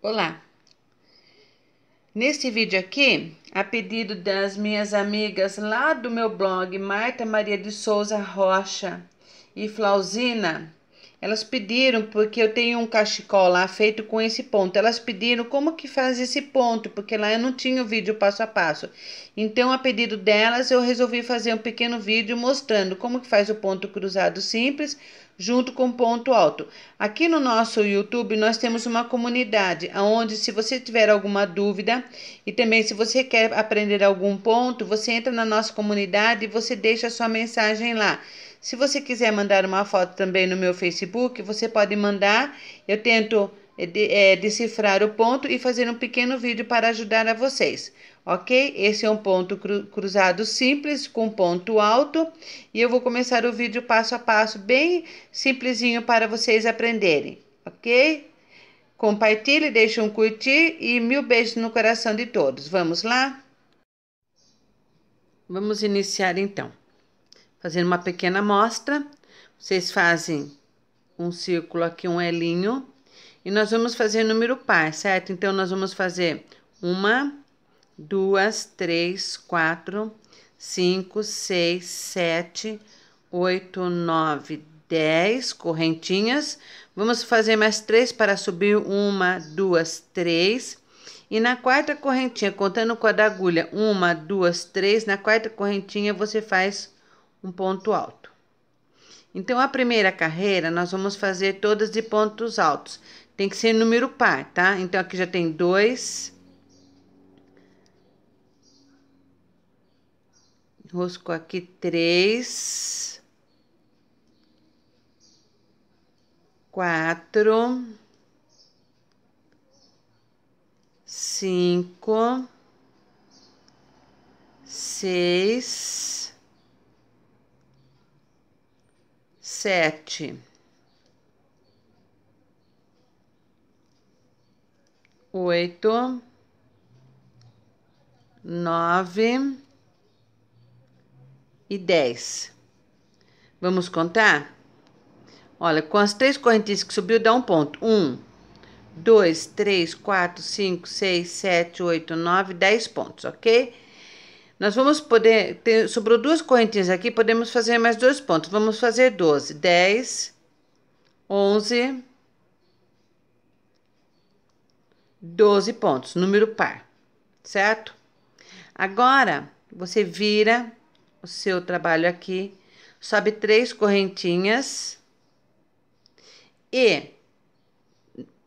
Olá! Neste vídeo aqui, a pedido das minhas amigas lá do meu blog Marta Maria de Souza Rocha e Flauzina. Elas pediram, porque eu tenho um cachecol lá feito com esse ponto. Elas pediram como que faz esse ponto, porque lá eu não tinha o vídeo passo a passo. Então, a pedido delas, eu resolvi fazer um pequeno vídeo mostrando como que faz o ponto cruzado simples junto com ponto alto. Aqui no nosso YouTube, nós temos uma comunidade, onde se você tiver alguma dúvida e também se você quer aprender algum ponto, você entra na nossa comunidade e você deixa a sua mensagem lá. Se você quiser mandar uma foto também no meu Facebook, você pode mandar. Eu tento é, decifrar o ponto e fazer um pequeno vídeo para ajudar a vocês, ok? Esse é um ponto cru, cruzado simples com ponto alto e eu vou começar o vídeo passo a passo, bem simplesinho para vocês aprenderem, ok? Compartilhe, deixe um curtir e mil beijos no coração de todos. Vamos lá? Vamos iniciar então fazendo uma pequena amostra. Vocês fazem um círculo aqui, um elinho, E nós vamos fazer número par, certo? Então, nós vamos fazer uma, duas, três, quatro, cinco, seis, sete, oito, nove, dez correntinhas. Vamos fazer mais três para subir. Uma, duas, três. E na quarta correntinha, contando com a da agulha, uma, duas, três. Na quarta correntinha, você faz um ponto alto. Então, a primeira carreira, nós vamos fazer todas de pontos altos. Tem que ser número par, tá? Então, aqui já tem dois. Rosco aqui três. Quatro. Cinco. Seis sete, oito, nove e dez. Vamos contar? Olha, com as três correntinhas que subiu, dá um ponto. Um, dois, três, quatro, cinco, seis, sete, oito, nove, dez pontos, ok? Nós vamos poder, ter, sobrou duas correntinhas aqui, podemos fazer mais dois pontos. Vamos fazer 12, 10, 11, 12 pontos, número par, certo? Agora, você vira o seu trabalho aqui, sobe três correntinhas e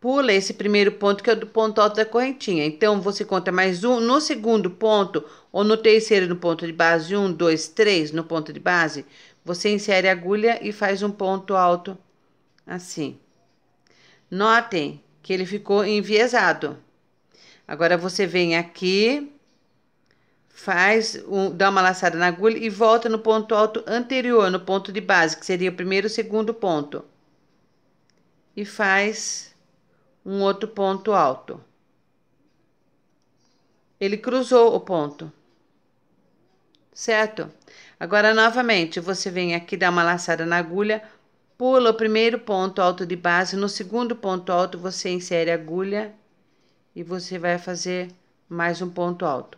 pula esse primeiro ponto, que é o do ponto alto da correntinha. Então, você conta mais um no segundo ponto, ou no terceiro no ponto de base, um, dois, três no ponto de base, você insere a agulha e faz um ponto alto assim. Notem que ele ficou enviesado. Agora, você vem aqui, faz, um, dá uma laçada na agulha e volta no ponto alto anterior, no ponto de base, que seria o primeiro e segundo ponto. E faz um outro ponto alto. Ele cruzou o ponto. Certo? Agora, novamente, você vem aqui, dá uma laçada na agulha, pula o primeiro ponto alto de base, no segundo ponto alto você insere a agulha e você vai fazer mais um ponto alto.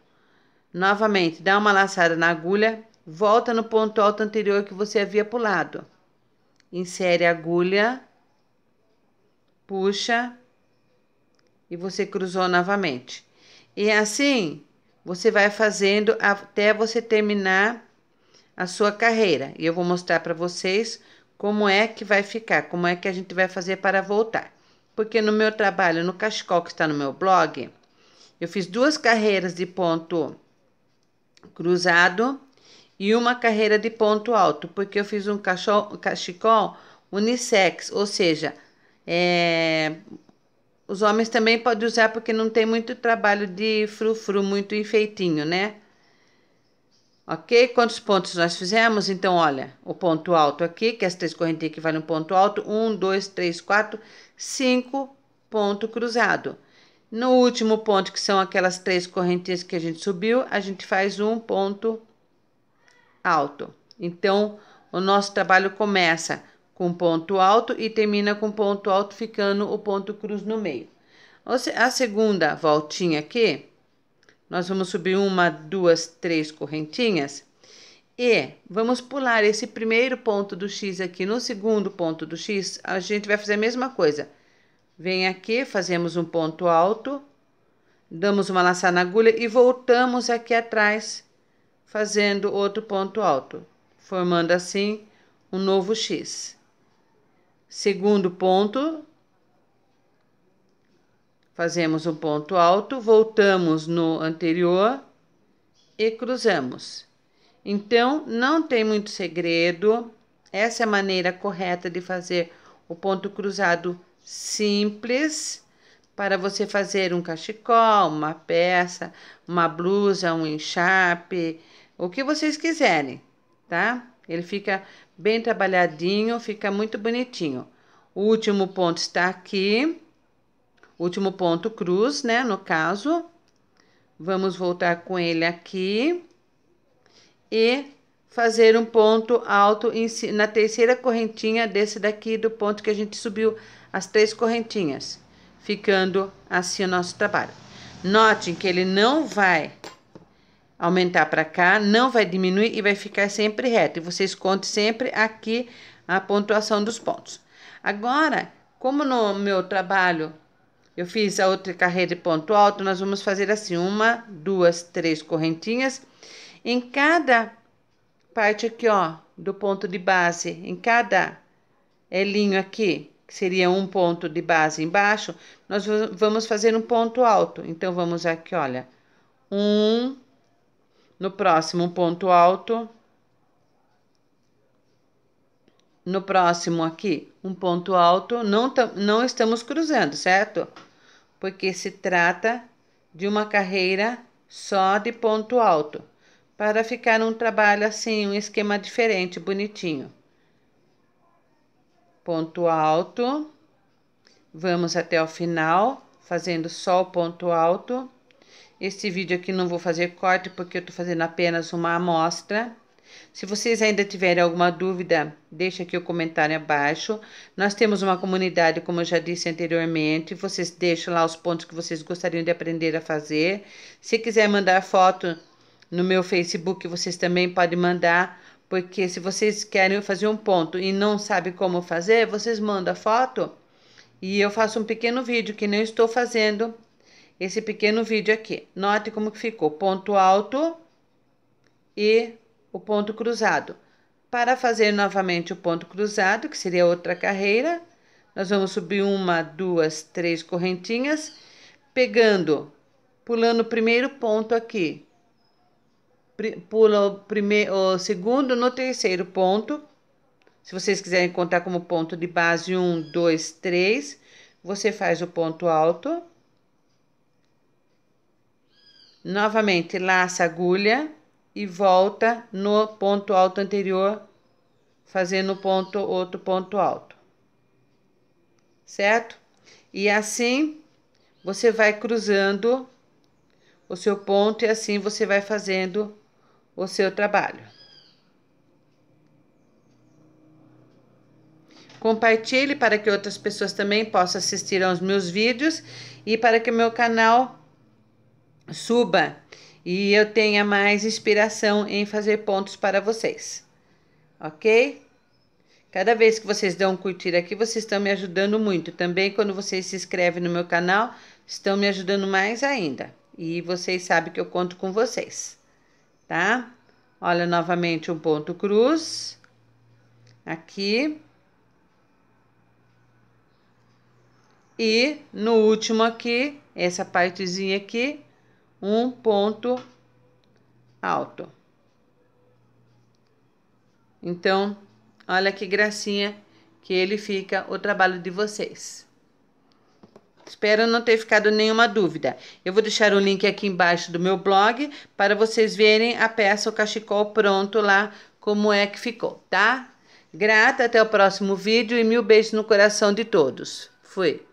Novamente, dá uma laçada na agulha, volta no ponto alto anterior que você havia pulado. Insere a agulha, puxa e você cruzou novamente. E assim você vai fazendo até você terminar a sua carreira. E eu vou mostrar para vocês como é que vai ficar, como é que a gente vai fazer para voltar. Porque no meu trabalho, no cachecol que está no meu blog, eu fiz duas carreiras de ponto cruzado e uma carreira de ponto alto, porque eu fiz um cachecol unissex, ou seja, é, os homens também podem usar porque não tem muito trabalho de frufru, muito enfeitinho, né? Ok? Quantos pontos nós fizemos? Então, olha, o ponto alto aqui, que é as três correntinhas que a um ponto alto. Um, dois, três, quatro, cinco ponto cruzado. No último ponto, que são aquelas três correntinhas que a gente subiu, a gente faz um ponto alto. Então, o nosso trabalho começa com ponto alto e termina com ponto alto, ficando o ponto cruz no meio. A segunda voltinha aqui, nós vamos subir uma, duas, três correntinhas e vamos pular esse primeiro ponto do X aqui no segundo ponto do X, a gente vai fazer a mesma coisa. Vem aqui, fazemos um ponto alto, damos uma laçada na agulha e voltamos aqui atrás, fazendo outro ponto alto, formando assim um novo X. Segundo ponto, fazemos um ponto alto, voltamos no anterior e cruzamos. Então, não tem muito segredo. Essa é a maneira correta de fazer o ponto cruzado simples para você fazer um cachecol, uma peça, uma blusa, um enxape, o que vocês quiserem, tá? Ele fica bem trabalhadinho, fica muito bonitinho. O último ponto está aqui. Último ponto cruz, né, no caso. Vamos voltar com ele aqui. E fazer um ponto alto em, na terceira correntinha desse daqui do ponto que a gente subiu as três correntinhas. Ficando assim o nosso trabalho. Notem que ele não vai aumentar para cá, não vai diminuir e vai ficar sempre reto. E vocês contem sempre aqui a pontuação dos pontos. Agora, como no meu trabalho eu fiz a outra carreira de ponto alto, nós vamos fazer assim, uma, duas, três correntinhas. Em cada parte aqui, ó, do ponto de base, em cada elinho aqui, que seria um ponto de base embaixo, nós vamos fazer um ponto alto. Então, vamos aqui, olha, um, no próximo ponto alto. No próximo aqui, um ponto alto, não, não estamos cruzando, certo? Porque se trata de uma carreira só de ponto alto, para ficar um trabalho assim, um esquema diferente, bonitinho. Ponto alto, vamos até o final, fazendo só o ponto alto. Este vídeo aqui não vou fazer corte porque eu tô fazendo apenas uma amostra. Se vocês ainda tiverem alguma dúvida, deixa aqui o comentário abaixo. Nós temos uma comunidade, como eu já disse anteriormente, vocês deixam lá os pontos que vocês gostariam de aprender a fazer. Se quiser mandar foto no meu Facebook, vocês também podem mandar, porque se vocês querem fazer um ponto e não sabem como fazer, vocês mandam a foto e eu faço um pequeno vídeo que não estou fazendo esse pequeno vídeo aqui. Note como que ficou ponto alto e o ponto cruzado. Para fazer novamente o ponto cruzado, que seria outra carreira, nós vamos subir uma, duas, três correntinhas, pegando, pulando o primeiro ponto aqui, pula o, primeiro, o segundo no terceiro ponto. Se vocês quiserem contar como ponto de base, um, dois, três, você faz o ponto alto Novamente, laça a agulha e volta no ponto alto anterior, fazendo ponto, outro ponto alto. Certo? E assim, você vai cruzando o seu ponto e assim você vai fazendo o seu trabalho. Compartilhe para que outras pessoas também possam assistir aos meus vídeos e para que o meu canal suba e eu tenha mais inspiração em fazer pontos para vocês, ok? Cada vez que vocês dão um curtir aqui, vocês estão me ajudando muito. Também quando vocês se inscrevem no meu canal, estão me ajudando mais ainda. E vocês sabem que eu conto com vocês, tá? Olha novamente um ponto cruz. Aqui. E no último aqui, essa partezinha aqui, um ponto alto. Então, olha que gracinha que ele fica o trabalho de vocês. Espero não ter ficado nenhuma dúvida. Eu vou deixar o link aqui embaixo do meu blog para vocês verem a peça O Cachecol pronto lá, como é que ficou, tá? Grata, até o próximo vídeo e mil beijos no coração de todos. Fui!